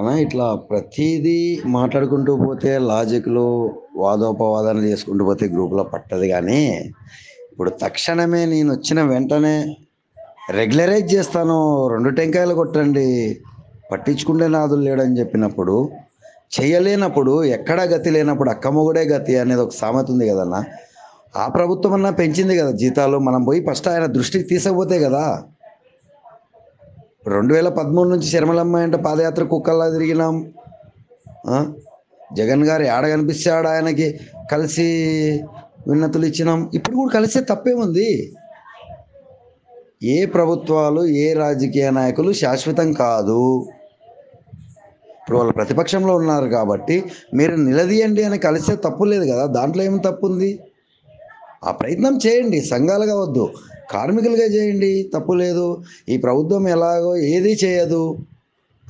అలా ఇట్లా ప్రతిదీ మాట్లాడుకుంటూ పోతే లాజిక్లు వాదోపవాదాలు చేసుకుంటూ పోతే గ్రూపులో పట్టదు కానీ ఇప్పుడు తక్షణమే నేను వచ్చిన వెంటనే రెగ్యులరైజ్ చేస్తాను రెండు టెంకాయలు కొట్టండి పట్టించుకుంటే నాదులు లేడని చెప్పినప్పుడు చేయలేనప్పుడు ఎక్కడా గతి లేనప్పుడు అక్కమొగుడే గతి అనేది ఒక సామెత ఉంది కదన్నా ఆ ప్రభుత్వం అన్నా పెంచింది కదా జీతాలు మనం పోయి ఫస్ట్ ఆయన దృష్టికి తీసకపోతే కదా రెండు వేల పదమూడు నుంచి శర్మలమ్మ అంటే పాదయాత్ర కుక్కల్లా తిరిగినాం జగన్ గారు ఆడ కనిపిస్తాడు ఆయనకి కలిసి విన్నతులు ఇచ్చినాం ఇప్పుడు కూడా కలిసే తప్పేముంది ఏ ప్రభుత్వాలు ఏ రాజకీయ నాయకులు శాశ్వతం కాదు ఇప్పుడు వాళ్ళు ప్రతిపక్షంలో ఉన్నారు కాబట్టి మీరు నిలదీయండి అని కలిస్తే తప్పు లేదు కదా దాంట్లో ఏం తప్పు ఉంది ఆ ప్రయత్నం చేయండి సంఘాలు కావద్దు కార్మికులుగా చేయండి తప్పు లేదు ఈ ప్రభుత్వం ఎలాగో ఏది చేయదు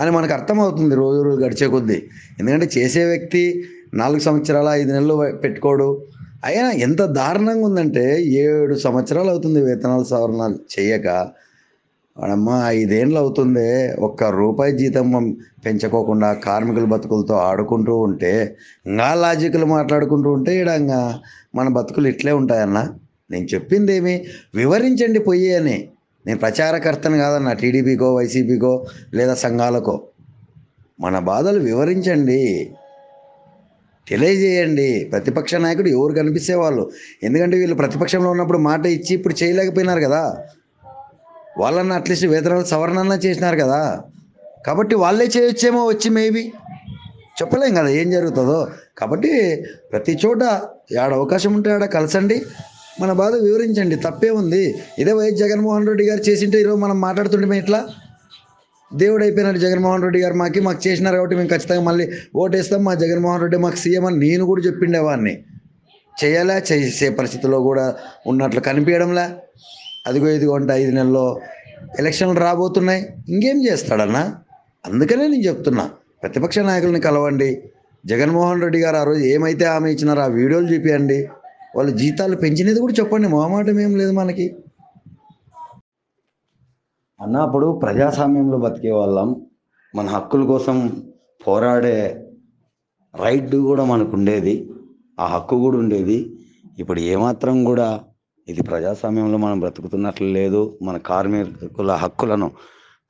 అని మనకు అర్థమవుతుంది రోజు రోజు గడిచే కొద్దీ ఎందుకంటే చేసే వ్యక్తి నాలుగు సంవత్సరాల ఐదు నెలలు పెట్టుకోడు అయినా ఎంత దారుణంగా ఉందంటే ఏడు సంవత్సరాలు అవుతుంది వేతనాలు సవరణలు చేయక వాడమ్మా ఐదేళ్ళు అవుతుంది ఒక్క రూపాయి జీతం పెంచుకోకుండా కార్మికుల బతుకులతో ఆడుకుంటూ ఉంటే ఇంకా లాజికలు మాట్లాడుకుంటూ ఉంటే ఇడంగా మన బతుకులు ఇట్లే ఉంటాయన్నా నేను చెప్పింది ఏమి వివరించండి పోయి అని నేను ప్రచారకర్తను కాదన్నా టీడీపీకో వైసీపీకో లేదా సంఘాలకో మన బాధలు వివరించండి తెలియజేయండి ప్రతిపక్ష నాయకుడు ఎవరు కనిపిస్తే వాళ్ళు ఎందుకంటే వీళ్ళు ప్రతిపక్షంలో ఉన్నప్పుడు మాట ఇచ్చి ఇప్పుడు చేయలేకపోయినారు కదా వాళ్ళన్న అట్లీస్ట్ వేతనాలు సవరణ చేసినారు కదా కాబట్టి వాళ్ళే చేయొచ్చేమో వచ్చి మేబీ చెప్పలేం కదా ఏం జరుగుతుందో కాబట్టి ప్రతి చోట ఆడ అవకాశం ఉంటే ఆడ కలసండి మన బాధ వివరించండి తప్పే ఉంది ఇదే వైఎస్ జగన్మోహన్ రెడ్డి గారు చేసింటే ఈరోజు మనం మాట్లాడుతుంటే ఎట్లా దేవుడు అయిపోయినాడు జగన్మోహన్ రెడ్డి గారు మాకి మాకు చేసినారు కాబట్టి మేము ఖచ్చితంగా మళ్ళీ ఓటేస్తాం మా జగన్మోహన్ రెడ్డి మాకు సీఎం అని నేను కూడా చెప్పిండేవాడిని చేయాలా చేసే పరిస్థితిలో కూడా ఉన్నట్లు కనిపించడంలా అదిగో ఇదిగో అంటే ఐదు నెలల్లో ఎలక్షన్లు రాబోతున్నాయి ఇంకేం చేస్తాడన్నా అందుకనే నేను చెప్తున్నా ప్రతిపక్ష నాయకుల్ని కలవండి జగన్మోహన్ రెడ్డి గారు ఆ రోజు ఏమైతే ఆమె ఇచ్చినారో ఆ వీడియోలు చూపించండి వాళ్ళ జీతాలు పెంచినది కూడా చెప్పండి మొహమాటం ఏం లేదు మనకి అన్నప్పుడు ప్రజాస్వామ్యంలో బతికే వాళ్ళం మన హక్కుల కోసం పోరాడే రైట్ కూడా మనకు ఉండేది ఆ హక్కు కూడా ఉండేది ఇప్పుడు ఏమాత్రం కూడా ఇది ప్రజాస్వామ్యంలో మనం బ్రతుకుతున్నట్లు లేదు మన కార్మికుల హక్కులను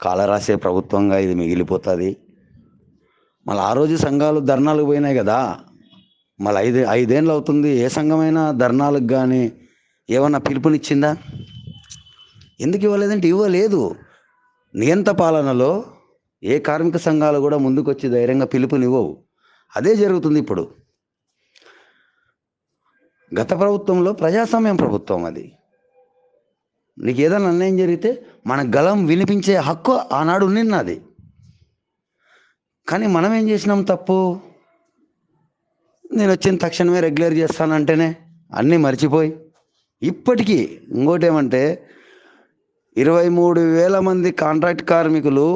కాలరాసే ప్రభుత్వంగా ఇది మిగిలిపోతుంది మళ్ళీ ఆ రోజు సంఘాలు ధర్నాలకు పోయినాయి కదా మళ్ళీ ఐదు ఐదేళ్ళు అవుతుంది ఏ సంఘమైనా ధర్నాలకు కానీ ఏమన్నా పిలుపునిచ్చిందా ఎందుకు ఇవ్వలేదంటే ఇవ్వలేదు నియంత పాలనలో ఏ కార్మిక సంఘాలు కూడా ముందుకొచ్చి ధైర్యంగా పిలుపునివ్వవు అదే జరుగుతుంది ఇప్పుడు గత ప్రభుత్వంలో ప్రజాస్వామ్యం ప్రభుత్వం అది నీకు ఏదైనా అన్యాయం జరిగితే మన గలం వినిపించే హక్కు ఆనాడు నిన్నది కానీ మనం ఏం చేసినాం తప్పు నేను వచ్చిన తక్షణమే రెగ్యులర్ చేస్తానంటేనే అన్నీ మర్చిపోయి ఇప్పటికీ ఇంకోటి ఏమంటే ఇరవై మూడు వేల మంది కాంట్రాక్ట్ కార్మికులు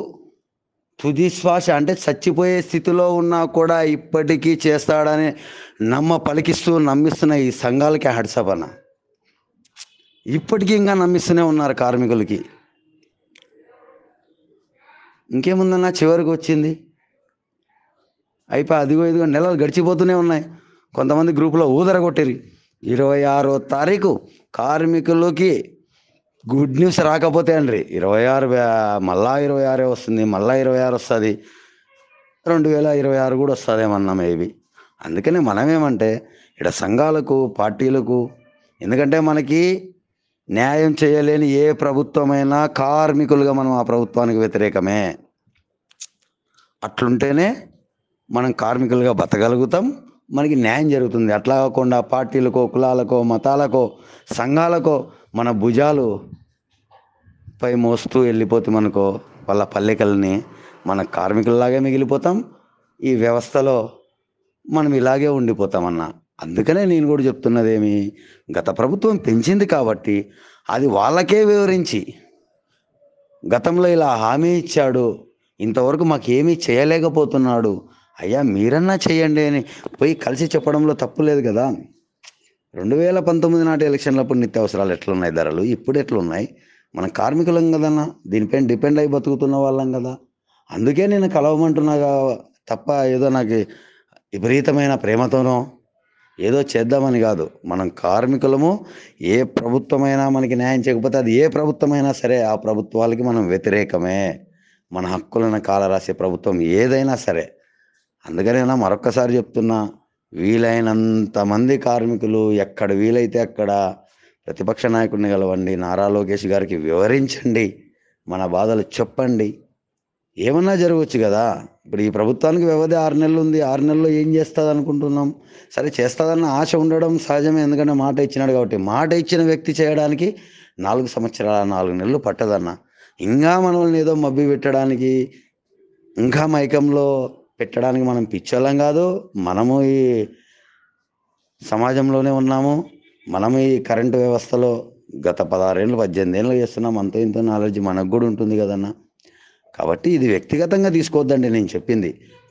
తుది శ్వాస అంటే చచ్చిపోయే స్థితిలో ఉన్నా కూడా ఇప్పటికీ చేస్తాడని నమ్మ పలికిస్తూ నమ్మిస్తున్న ఈ సంఘాలకి హడ్సపన ఇప్పటికీ ఇంకా నమ్మిస్తూనే ఉన్నారు కార్మికులకి ఇంకేముందన్నా చివరికి వచ్చింది అయిపో అదిగో ఇదిగో నెలలు గడిచిపోతూనే ఉన్నాయి కొంతమంది గ్రూపులో ఊదర కొట్టిరి ఇరవై ఆరో తారీఖు కార్మికులకి గుడ్ న్యూస్ రాకపోతే అండి ఇరవై ఆరు మళ్ళా ఇరవై ఆరే వస్తుంది మళ్ళా ఇరవై ఆరు వస్తుంది రెండు వేల ఇరవై ఆరు కూడా వస్తుందేమన్నా మేబీ అందుకనే మనమేమంటే ఇక్కడ సంఘాలకు పార్టీలకు ఎందుకంటే మనకి న్యాయం చేయలేని ఏ ప్రభుత్వమైనా కార్మికులుగా మనం ఆ ప్రభుత్వానికి వ్యతిరేకమే అట్లుంటేనే మనం కార్మికులుగా బతకగలుగుతాం మనకి న్యాయం జరుగుతుంది అట్లా కాకుండా పార్టీలకో కులాలకో మతాలకో సంఘాలకో మన భుజాలు పై మోస్తూ వెళ్ళిపోతే మనకో వాళ్ళ పల్లెకల్ని మన కార్మికులలాగే మిగిలిపోతాం ఈ వ్యవస్థలో మనం ఇలాగే ఉండిపోతామన్నా అందుకనే నేను కూడా చెప్తున్నదేమి గత ప్రభుత్వం పెంచింది కాబట్టి అది వాళ్ళకే వివరించి గతంలో ఇలా హామీ ఇచ్చాడు ఇంతవరకు మాకేమీ చేయలేకపోతున్నాడు అయ్యా మీరన్నా చేయండి అని పోయి కలిసి చెప్పడంలో తప్పు లేదు కదా రెండు వేల పంతొమ్మిది నాటి ఎలక్షన్లప్పుడు నిత్యావసరాలు ఎట్లున్నాయి ధరలు ఇప్పుడు ఎట్లున్నాయి మనం కార్మికులం కదన్నా దీనిపైన డిపెండ్ అయి బతుకుతున్న వాళ్ళం కదా అందుకే నేను కలవమంటున్నా తప్ప ఏదో నాకు విపరీతమైన ప్రేమతోనో ఏదో చేద్దామని కాదు మనం కార్మికులము ఏ ప్రభుత్వమైనా మనకి న్యాయం చేయకపోతే అది ఏ ప్రభుత్వమైనా సరే ఆ ప్రభుత్వాలకి మనం వ్యతిరేకమే మన హక్కులను కాలరాసే ప్రభుత్వం ఏదైనా సరే అందుకనేనా మరొక్కసారి చెప్తున్నా వీలైనంత మంది కార్మికులు ఎక్కడ వీలైతే అక్కడ ప్రతిపక్ష నాయకుడిని కలవండి నారా లోకేష్ గారికి వివరించండి మన బాధలు చెప్పండి ఏమన్నా జరగవచ్చు కదా ఇప్పుడు ఈ ప్రభుత్వానికి వ్యవధి ఆరు నెలలు ఉంది ఆరు నెలల్లో ఏం చేస్తుంది అనుకుంటున్నాం సరే చేస్తుందన్న ఆశ ఉండడం సహజమే ఎందుకంటే మాట ఇచ్చినాడు కాబట్టి మాట ఇచ్చిన వ్యక్తి చేయడానికి నాలుగు సంవత్సరాల నాలుగు నెలలు పట్టదన్న ఇంకా మనల్ని ఏదో మబ్బి పెట్టడానికి ఇంకా మైకంలో పెట్టడానికి మనం పిచ్చోళ్ళం కాదు మనము ఈ సమాజంలోనే ఉన్నాము మనము ఈ కరెంటు వ్యవస్థలో గత పదహారేళ్ళు పద్దెనిమిది ఏళ్ళు చేస్తున్నాం అంత ఇంత నాలెడ్జ్ మనకు కూడా ఉంటుంది కదన్న కాబట్టి ఇది వ్యక్తిగతంగా తీసుకోవద్దండి నేను చెప్పింది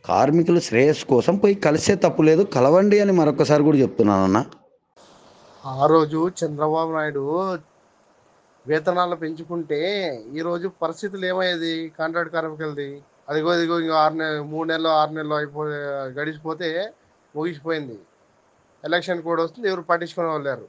కార్మికులు శ్రేయస్సు కోసం పోయి కలిసే తప్పు లేదు కలవండి అని మరొకసారి కూడా చెప్తున్నాను అన్న ఆ రోజు చంద్రబాబు నాయుడు వేతనాలు పెంచుకుంటే ఈరోజు పరిస్థితులు ఏమయ్యేది కాంట్రాక్ట్ కార్మికులది అదిగో ఇదిగో ఇంకా ఆరు నెలలు మూడు నెలలు ఆరు నెలలు అయిపో గడిచిపోతే ముగిసిపోయింది ఎలక్షన్ కూడా వస్తుంది ఎవరు పట్టించుకునే వాళ్ళు లేరు